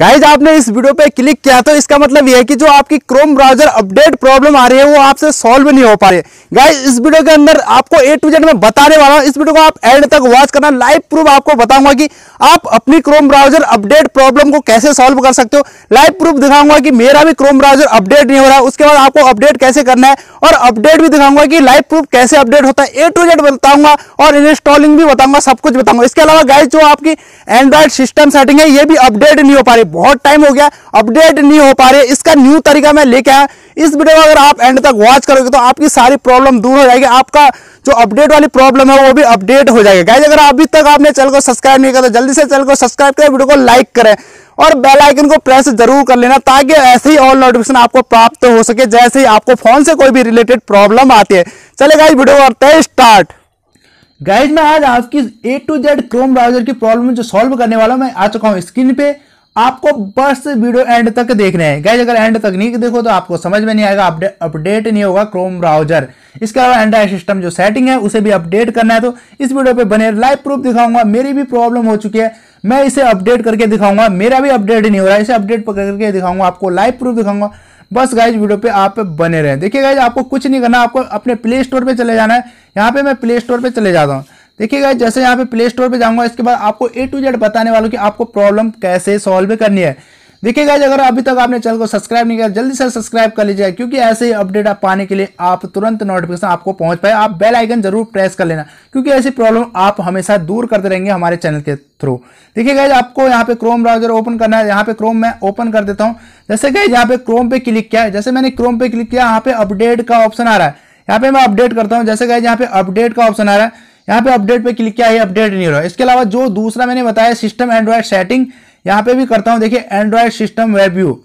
guys आपने इस video पे क्लिक किया तो इसका मतलब यह है कि जो आपकी क्रोम ब्राउजर अपडेट प्रॉब्लम आ रही है वो आपसे सॉल्व नहीं हो पा रही है गाइज इस वीडियो के अंदर आपको ए टू जेड में बताने वाला हूँ इस वीडियो को आप एंड तक वॉच करना लाइव प्रूफ आपको बताऊंगा कि आप अपनी क्रोम ब्राउजर अपडेट प्रॉब्लम को कैसे सॉल्व कर सकते हो लाइव प्रूफ दिखाऊंगा कि मेरा भी क्रोम ब्राउजर अपडेट नहीं हो रहा है उसके बाद आपको अपडेट कैसे करना है और अपडेट भी दिखाऊंगा कि लाइव प्रूफ कैसे अपडेट होता है ए टू जेड बताऊंगा और इंस्टॉलिंग भी बताऊंगा सब कुछ बताऊंगा इसके अलावा गाइज जो आपकी एंड्रॉइड सिस्टम सेटिंग है ये भी अपडेट नहीं हो पा रही बहुत टाइम हो गया अपडेट नहीं हो पा रही इसका न्यू तरीका मैं लेके आया इस वीडियो को अगर आप एंड तक वॉच करोगे तो आपकी सारी प्रॉब्लम दूर हो जाएगी आपका जो अपडेट वाली प्रॉब्लम है वो भी अपडेट हो जाएगी गाइज अगर अभी तक आपने चैनल को सब्सक्राइब नहीं किया तो जल्दी से चैनल को सब्सक्राइब करें वीडियो को लाइक करें और बेल आइकन को प्रेस जरूर कर लेना ताकि ऐसे ही ऑल नोटिफिकेशन आपको प्राप्त हो सके जैसे ही आपको फोन से कोई भी रिलेटेड प्रॉब्लम आती है चले गाइज वीडियो करते हैं स्टार्ट गाइज मैं आज आपकी A to Z Chrome browser की प्रॉब्लम जो सॉल्व करने वाला हूँ मैं आ चुका हूँ स्क्रीन पे आपको बस वीडियो एंड तक देखना है गैज अगर एंड तक नहीं देखो तो आपको समझ में नहीं आएगा अपडेट नहीं होगा क्रोम ब्राउजर इसके अलावा एंड्राइड सिस्टम जो सेटिंग है उसे भी अपडेट करना है तो इस वीडियो पे बने लाइव प्रूफ दिखाऊंगा मेरी भी प्रॉब्लम हो चुकी है मैं इसे अपडेट करके दिखाऊंगा मेरा भी अपडेट नहीं हो रहा है इसे अपडेट करके दिखाऊंगा आपको लाइव प्रूफ दिखाऊंगा बस गाइज वीडियो पे आप बने रहें देखिए गाइज आपको कुछ नहीं करना आपको अपने प्ले स्टोर पर चले जाना है यहाँ पे मैं प्ले स्टोर पर चले जाता हूँ देखिएगा जैसे यहाँ पे प्ले स्टोर पर जाऊंगा इसके बाद आपको ए टू जेड बताने वालों की आपको प्रॉब्लम कैसे सॉल्व करनी है देखिएगा अगर अभी तक आपने चैनल को सब्सक्राइब नहीं किया जल्दी से सब्सक्राइब कर लीजिए क्योंकि ऐसे ही अपडेट आप पाने के लिए आप तुरंत नोटिफिकेशन आपको पहुंच पाए आप बेल आइकन जरूर प्रेस कर लेना क्योंकि ऐसी प्रॉब्लम आप हमेशा दूर करते रहेंगे हमारे चैनल के थ्रू देखिए गाइज आपको यहाँ पे क्रोम ब्राउजर ओपन करना है यहाँ पे क्रोम मैं ओपन कर देता हूँ जैसे गाइज यहाँ पे क्रोम पे क्लिक किया जैसे मैंने क्रोम पे क्लिक किया यहाँ पे अपडेट का ऑप्शन आ रहा है यहाँ पे मैं अपडेट करता हूँ जैसे गाइज यहाँ पे अपडेट का ऑप्शन आ रहा है यहाँ पे अपडेट पे क्लिक किया है अपडेट नहीं हो रहा इसके अलावा जो दूसरा मैंने बताया सिस्टम एंड्रॉयड सेटिंग यहाँ पे भी करता हूँ देखिए एंड्रॉयड सिस्टम वेब व्यू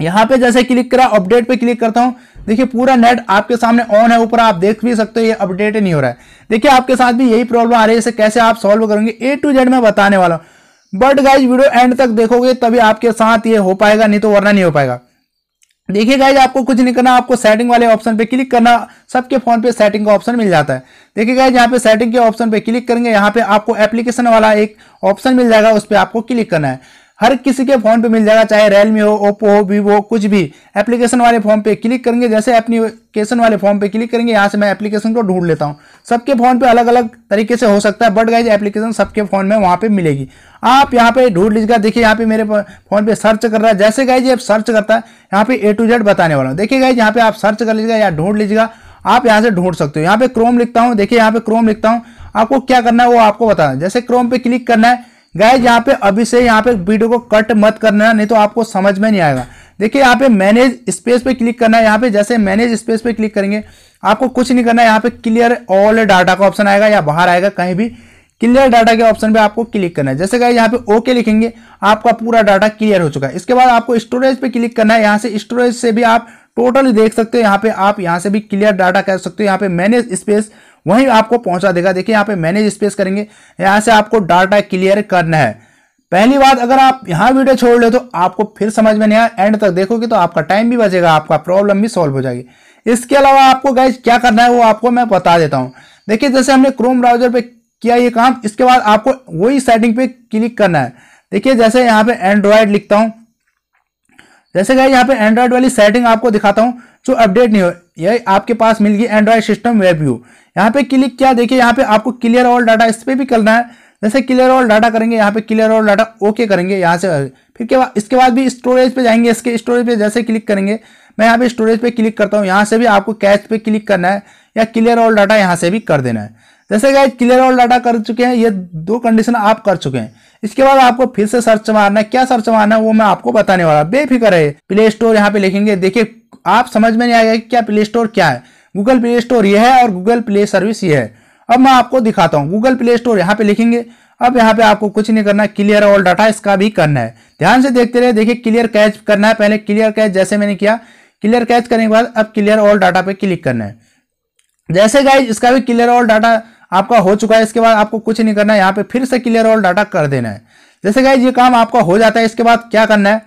यहाँ पे जैसे क्लिक करा अपडेट पे क्लिक करता हूँ देखिए पूरा नेट आपके सामने ऑन है ऊपर आप देख भी सकते हो ये अपडेट नहीं हो रहा है देखिए आपके साथ भी यही प्रॉब्लम आ रही है इसे कैसे आप सॉल्व करेंगे ए टू जेड मैं बताने वाला हूँ बट गाइज वीडियो एंड तक देखोगे तभी आपके साथ ये हो पाएगा नहीं तो वरना नहीं हो पाएगा देखिए गाइज आपको कुछ नहीं करना आपको सेटिंग वाले ऑप्शन पे क्लिक करना सबके फोन पे सेटिंग का ऑप्शन मिल जाता है देखिए गाइज यहाँ पे सेटिंग के ऑप्शन पे क्लिक करेंगे यहाँ पे आपको एप्लीकेशन वाला एक ऑप्शन मिल जाएगा उस पर आपको क्लिक करना है हर किसी के फोन पे मिल जाएगा चाहे रियलमी हो ओप्पो हो वीवो कुछ भी एप्लीकेशन वाले फॉर्म पे क्लिक करेंगे जैसे एप्लीकेशन वाले फॉर्म पे क्लिक करेंगे यहाँ से मैं एप्लीकेशन को ढूंढ लेता हूँ सबके फोन पे अलग अलग तरीके से हो सकता है बट गाइज एप्लीकेशन सबके फोन में वहाँ पे मिलेगी आप यहाँ पे ढूंढ लीजिएगा देखिए यहाँ पे मेरे फोन पे सर्च कर रहा है जैसे गाइज ये सर्च करता है यहाँ पे ए टू जेड बताने वाला हूँ देखिए गाइज यहाँ पे आप सर्च कर लीजिएगा या ढूंढ लीजिएगा आप यहाँ से ढूंढ सकते हो यहाँ पे क्रोम लिखता हूँ देखिए यहाँ पे क्रोम लिखता हूँ आपको क्या करना है वो आपको बताना जैसे क्रोम पे क्लिक करना है गाय यहाँ पे अभी से यहाँ पे वीडियो को कट मत करना नहीं तो आपको समझ में नहीं आएगा देखिए यहाँ पे मैनेज स्पेस पे क्लिक करना है यहाँ पे जैसे मैनेज स्पेस पे क्लिक करेंगे आपको कुछ नहीं करना है यहाँ पे क्लियर ऑल डाटा का ऑप्शन आएगा या बाहर आएगा कहीं भी क्लियर डाटा के ऑप्शन पे आपको क्लिक करना है जैसे गाय यहाँ पे ओके लिखेंगे आपका पूरा डाटा क्लियर हो चुका है इसके बाद आपको स्टोरेज पे क्लिक करना है यहाँ से स्टोरेज से भी आप टोटल देख सकते हो यहाँ पे आप यहाँ से भी क्लियर डाटा कर सकते हो यहाँ पे मैनेज स्पेस वहीं आपको पहुंचा देगा देखिए यहाँ पे मैनेज स्पेस करेंगे यहाँ से आपको डाटा क्लियर करना है पहली बात अगर आप यहाँ वीडियो छोड़ ले तो आपको फिर समझ में नहीं आया एंड तक देखोगे तो आपका टाइम भी बचेगा आपका प्रॉब्लम भी सॉल्व हो जाएगी इसके अलावा आपको गाइज क्या करना है वो आपको मैं बता देता हूँ देखिए जैसे हमने क्रोम ब्राउजर पर किया ये काम इसके बाद आपको वही सेटिंग पे क्लिक करना है देखिए जैसे यहाँ पे एंड्रॉयड लिखता हूँ जैसे क्या यहाँ पे एंड्रॉइड वाली सेटिंग आपको दिखाता हूँ जो अपडेट नहीं हो ये आपके पास मिल गई एंड्रॉइड सिस्टम वेब व्यू यहाँ पे क्लिक क्या देखिए यहाँ पे आपको क्लियर ऑल डाटा इस पर भी करना है जैसे क्लियर ऑल डाटा करेंगे यहाँ पे क्लियर ऑल डाटा ओके करेंगे यहाँ से फिर के बाद इसके बाद भी स्टोरेज पे जाएंगे इसके स्टोरेज पे जैसे क्लिक करेंगे मैं यहाँ पे स्टोरेज पे क्लिक करता हूँ यहाँ से भी आपको कैश पे क्लिक करना है या क्लियर ऑल डाटा यहाँ से भी कर देना है जैसे क्या क्लियर ऑल डाटा कर चुके हैं ये दो कंडीशन आप कर चुके हैं इसके बाद आपको फिर से सर्च मारना है क्या सर्च मारना है वो मैं आपको बताने वाला बेफिक्र है प्ले स्टोर यहाँ पे लिखेंगे देखिए आप समझ में नहीं आएगा कि क्या प्ले स्टोर क्या है गूगल प्ले स्टोर ये है और गूगल प्ले सर्विस ये है अब मैं आपको दिखाता हूँ गूगल प्ले स्टोर यहाँ पे लिखेंगे अब यहाँ पे आपको कुछ नहीं करना क्लियर ऑल डाटा इसका भी करना है ध्यान से देखते रहे देखिए क्लियर कैच करना है पहले क्लियर कैच जैसे मैंने किया क्लियर कैच करने के बाद अब क्लियर ऑल डाटा पे क्लिक करना है जैसे गाइज इसका भी क्लियर ऑल डाटा आपका हो चुका है इसके बाद आपको कुछ नहीं करना है यहाँ पे फिर से क्लियर ऑल डाटा कर देना है जैसे क्या ये काम आपका हो जाता है इसके बाद क्या करना है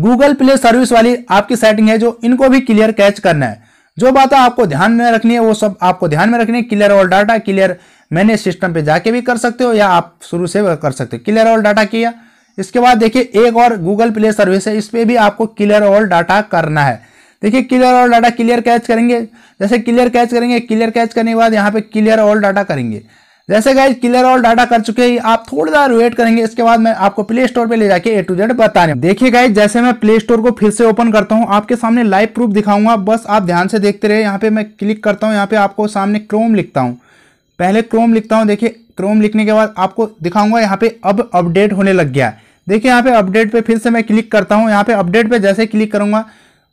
गूगल प्ले सर्विस वाली आपकी सेटिंग है जो इनको भी क्लियर कैच करना है जो बात आपको ध्यान में रखनी है वो सब आपको ध्यान में रखनी है क्लियर ऑल डाटा क्लियर मैंने सिस्टम पे जाके भी कर सकते हो या आप शुरू से कर सकते हो क्लियर ऑल डाटा किया इसके बाद देखिए एक और गूगल प्ले सर्विस है इस पर भी आपको क्लियर ऑल डाटा करना है देखिए clear all data clear cache करेंगे जैसे क्लियर कैच करेंगे क्लियर कैच करने के बाद यहाँ पे क्लियर ऑल डाटा करेंगे जैसे गाइज क्लियर ऑल डाटा कर चुके हैं आप थोड़ी देर वेट करेंगे इसके बाद मैं आपको प्ले स्टोर पे ले जाके ए टू जेड बताने देखिए गाइज जैसे मैं प्ले स्टोर को फिर से ओपन करता हूँ आपके सामने लाइव प्रूफ दिखाऊंगा बस आप ध्यान से देखते रहे यहाँ पे मैं क्लिक करता हूँ यहाँ पे आपको सामने क्रोम लिखता हूँ पहले क्रोम लिखता हूँ देखिए क्रोम लिखने के बाद आपको दिखाऊंगा यहाँ पे अब अपडेट होने लग गया है देखिए यहाँ पे अपडेट पे फिर से मैं क्लिक करता हूँ यहाँ पे अपडेट पे जैसे क्लिक करूंगा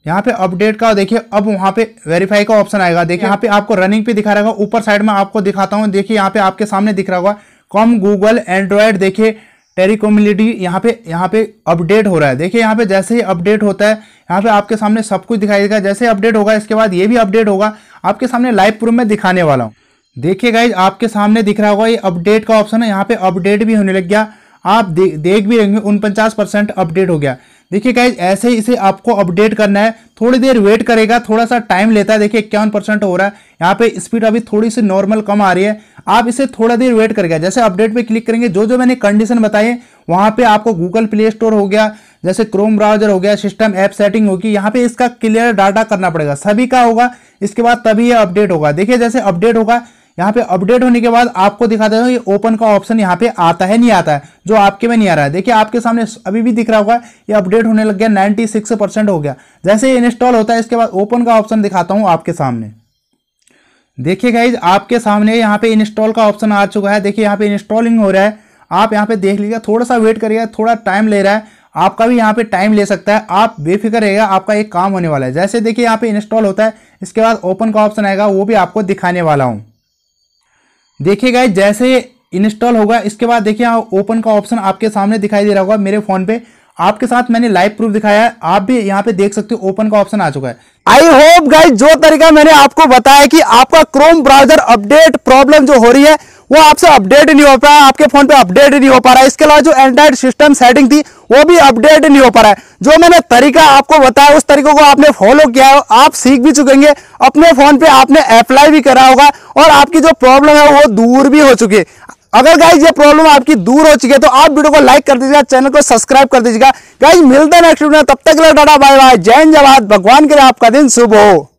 यहाँ पे अपडेट का देखिए अब वहाँ पे वेरीफाई का ऑप्शन आएगा देखिए यहाँ पे आपको रनिंग पे दिखा रहेगा ऊपर साइड में आपको दिखाता हूँ देखिए यहाँ पे आपके सामने दिख रहा होगा कॉम गूगल एंड्रॉयड देखिए टेरिकोमिलिटी यहाँ पे यहाँ पे अपडेट हो रहा है देखिए यहाँ पे जैसे ही अपडेट होता है यहाँ पे आपके सामने सब कुछ दिखाई देगा जैसे अपडेट होगा इसके बाद ये भी अपडेट होगा आपके सामने लाइव प्रूफ में दिखाने वाला हूँ देखिए गाइज आपके सामने दिख रहा होगा ये अपडेट का ऑप्शन है यहाँ पे अपडेट भी होने लग गया आप देख भी रहेंगे उनपचास परसेंट अपडेट हो गया देखिए गाइज ऐसे ही इसे आपको अपडेट करना है थोड़ी देर वेट करेगा थोड़ा सा टाइम लेता है देखिए इक्यावन परसेंट हो रहा है यहाँ पे स्पीड अभी थोड़ी सी नॉर्मल कम आ रही है आप इसे थोड़ा देर वेट करेगा जैसे अपडेट पे क्लिक करेंगे जो जो मैंने कंडीशन बताई वहाँ पे आपको गूगल प्ले स्टोर हो गया जैसे क्रोम ब्राउजर हो गया सिस्टम ऐप सेटिंग होगी यहाँ पे इसका क्लियर डाटा करना पड़ेगा सभी का होगा इसके बाद तभी यह अपडेट होगा देखिए जैसे अपडेट होगा यहाँ पे अपडेट होने के बाद आपको दिखा देता हूँ ये ओपन का ऑप्शन यहाँ पे आता है नहीं आता है जो आपके में नहीं आ रहा है देखिए आपके सामने अभी भी दिख रहा होगा ये अपडेट होने लग गया नाइनटी सिक्स परसेंट हो गया जैसे ये इंस्टॉल होता है इसके बाद ओपन का ऑप्शन दिखाता हूँ आपके सामने देखिए गाइज आपके सामने यहाँ पे इंस्टॉल का ऑप्शन आ चुका है देखिए यहाँ पे इंस्टॉलिंग हो रहा है आप यहाँ पे देख लीजिएगा थोड़ा सा वेट करिएगा थोड़ा टाइम ले रहा है आपका भी यहाँ पे टाइम ले सकता है आप बेफिक्र रहेगा आपका एक काम होने वाला है जैसे देखिए यहाँ पे इंस्टॉल होता है इसके बाद ओपन का ऑप्शन आएगा वो भी आपको दिखाने वाला हूँ देखिए गाइज जैसे इंस्टॉल होगा इसके बाद देखिए ओपन का ऑप्शन आपके सामने दिखाई दे रहा होगा मेरे फोन पे आपके साथ मैंने लाइव प्रूफ दिखाया है आप भी यहाँ पे देख सकते हो ओपन का ऑप्शन आ चुका है आई होप गाइज जो तरीका मैंने आपको बताया कि आपका क्रोम ब्राउजर अपडेट प्रॉब्लम जो हो रही है वो आपसे अपडेट नहीं हो पा रहा आपके फोन पे अपडेट नहीं हो पा रहा है इसके अलावा जो एंड्रॉइड सिस्टम सेटिंग थी वो भी अपडेट नहीं हो पा रहा है जो मैंने तरीका आपको बताया उस तरीकों को आपने फॉलो किया है आप सीख भी चुकेंगे अपने फोन पे आपने अप्लाई भी करा होगा और आपकी जो प्रॉब्लम है वो दूर भी हो चुकी है अगर गाइज ये प्रॉब्लम आपकी दूर हो चुकी है तो आप वीडियो को लाइक कर दीजिएगा चैनल को सब्सक्राइब कर दीजिएगा गाइज मिलते हैं नेक्स्ट वीडियो तब तक के डाटा बाय बाय जय जवाब भगवान के लिए आपका दिन शुभ हो